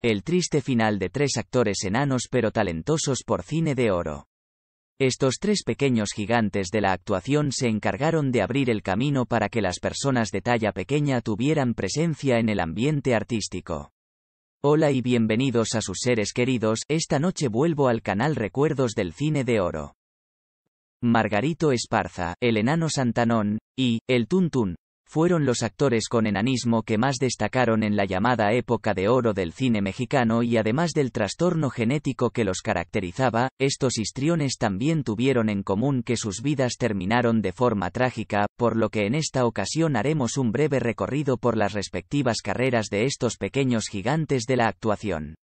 El triste final de tres actores enanos pero talentosos por cine de oro. Estos tres pequeños gigantes de la actuación se encargaron de abrir el camino para que las personas de talla pequeña tuvieran presencia en el ambiente artístico. Hola y bienvenidos a sus seres queridos, esta noche vuelvo al canal Recuerdos del Cine de Oro. Margarito Esparza, el enano Santanón, y, el Tuntún, fueron los actores con enanismo que más destacaron en la llamada época de oro del cine mexicano y además del trastorno genético que los caracterizaba, estos histriones también tuvieron en común que sus vidas terminaron de forma trágica, por lo que en esta ocasión haremos un breve recorrido por las respectivas carreras de estos pequeños gigantes de la actuación.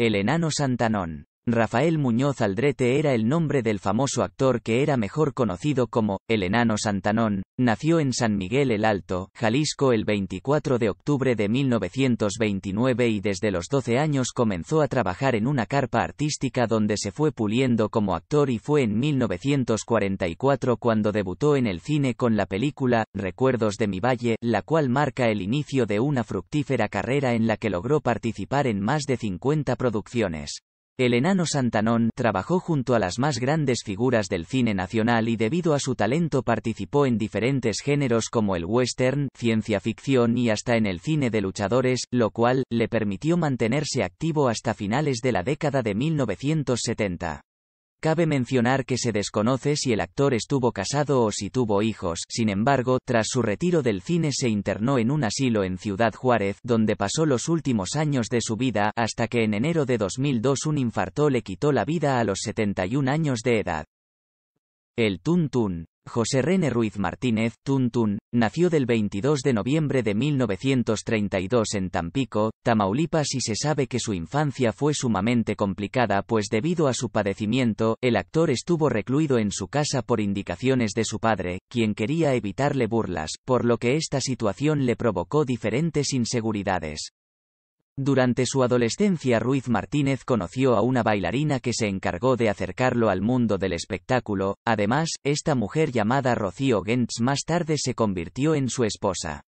El enano Santanón Rafael Muñoz Aldrete era el nombre del famoso actor que era mejor conocido como El Enano Santanón, nació en San Miguel el Alto, Jalisco el 24 de octubre de 1929 y desde los 12 años comenzó a trabajar en una carpa artística donde se fue puliendo como actor y fue en 1944 cuando debutó en el cine con la película Recuerdos de mi Valle, la cual marca el inicio de una fructífera carrera en la que logró participar en más de 50 producciones. El enano Santanón trabajó junto a las más grandes figuras del cine nacional y debido a su talento participó en diferentes géneros como el western, ciencia ficción y hasta en el cine de luchadores, lo cual le permitió mantenerse activo hasta finales de la década de 1970. Cabe mencionar que se desconoce si el actor estuvo casado o si tuvo hijos, sin embargo, tras su retiro del cine se internó en un asilo en Ciudad Juárez, donde pasó los últimos años de su vida, hasta que en enero de 2002 un infarto le quitó la vida a los 71 años de edad. El Tun Tun José René Ruiz Martínez, Tuntun, nació del 22 de noviembre de 1932 en Tampico, Tamaulipas y se sabe que su infancia fue sumamente complicada pues debido a su padecimiento, el actor estuvo recluido en su casa por indicaciones de su padre, quien quería evitarle burlas, por lo que esta situación le provocó diferentes inseguridades. Durante su adolescencia Ruiz Martínez conoció a una bailarina que se encargó de acercarlo al mundo del espectáculo, además, esta mujer llamada Rocío Gentz más tarde se convirtió en su esposa.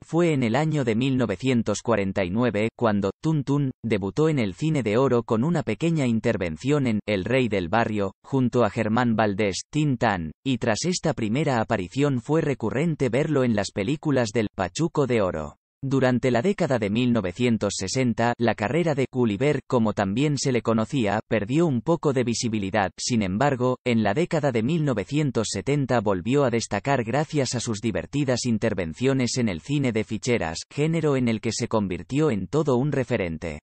Fue en el año de 1949 cuando Tun debutó en el cine de oro con una pequeña intervención en El Rey del Barrio, junto a Germán Valdés, Tan, y tras esta primera aparición fue recurrente verlo en las películas del Pachuco de Oro. Durante la década de 1960, la carrera de Gulliver, como también se le conocía, perdió un poco de visibilidad, sin embargo, en la década de 1970 volvió a destacar gracias a sus divertidas intervenciones en el cine de ficheras, género en el que se convirtió en todo un referente.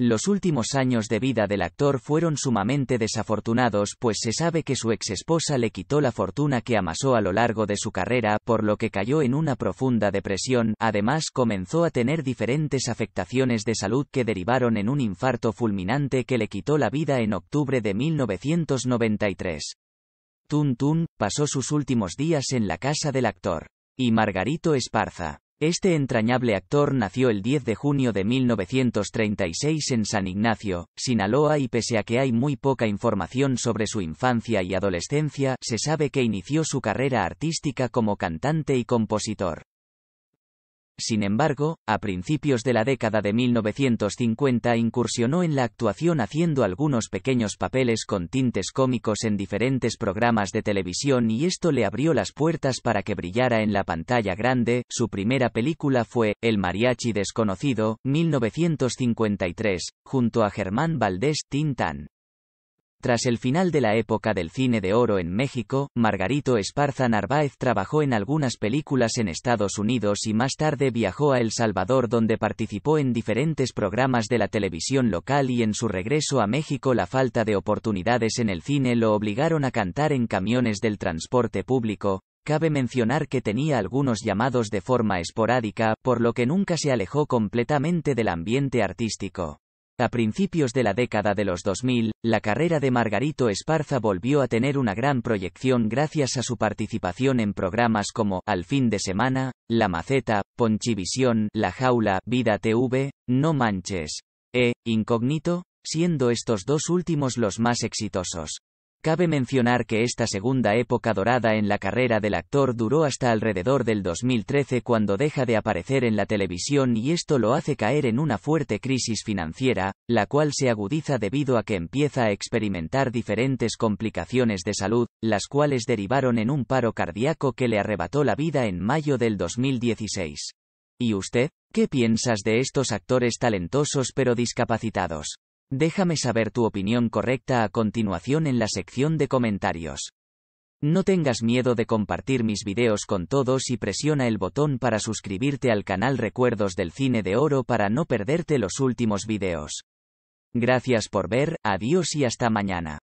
Los últimos años de vida del actor fueron sumamente desafortunados, pues se sabe que su exesposa le quitó la fortuna que amasó a lo largo de su carrera, por lo que cayó en una profunda depresión, además comenzó a tener diferentes afectaciones de salud que derivaron en un infarto fulminante que le quitó la vida en octubre de 1993. Tun Tun pasó sus últimos días en la casa del actor. Y Margarito Esparza. Este entrañable actor nació el 10 de junio de 1936 en San Ignacio, Sinaloa y pese a que hay muy poca información sobre su infancia y adolescencia, se sabe que inició su carrera artística como cantante y compositor. Sin embargo, a principios de la década de 1950 incursionó en la actuación haciendo algunos pequeños papeles con tintes cómicos en diferentes programas de televisión y esto le abrió las puertas para que brillara en la pantalla grande. Su primera película fue El mariachi desconocido, 1953, junto a Germán Valdés Tintán. Tras el final de la época del cine de oro en México, Margarito Esparza Narváez trabajó en algunas películas en Estados Unidos y más tarde viajó a El Salvador donde participó en diferentes programas de la televisión local y en su regreso a México la falta de oportunidades en el cine lo obligaron a cantar en camiones del transporte público, Cabe mencionar que tenía algunos llamados de forma esporádica, por lo que nunca se alejó completamente del ambiente artístico. A principios de la década de los 2000, la carrera de Margarito Esparza volvió a tener una gran proyección gracias a su participación en programas como Al fin de semana, La Maceta, Ponchivisión, La Jaula, Vida TV, No Manches, e Incógnito, siendo estos dos últimos los más exitosos. Cabe mencionar que esta segunda época dorada en la carrera del actor duró hasta alrededor del 2013 cuando deja de aparecer en la televisión y esto lo hace caer en una fuerte crisis financiera, la cual se agudiza debido a que empieza a experimentar diferentes complicaciones de salud, las cuales derivaron en un paro cardíaco que le arrebató la vida en mayo del 2016. ¿Y usted? ¿Qué piensas de estos actores talentosos pero discapacitados? Déjame saber tu opinión correcta a continuación en la sección de comentarios. No tengas miedo de compartir mis videos con todos y presiona el botón para suscribirte al canal Recuerdos del Cine de Oro para no perderte los últimos videos. Gracias por ver, adiós y hasta mañana.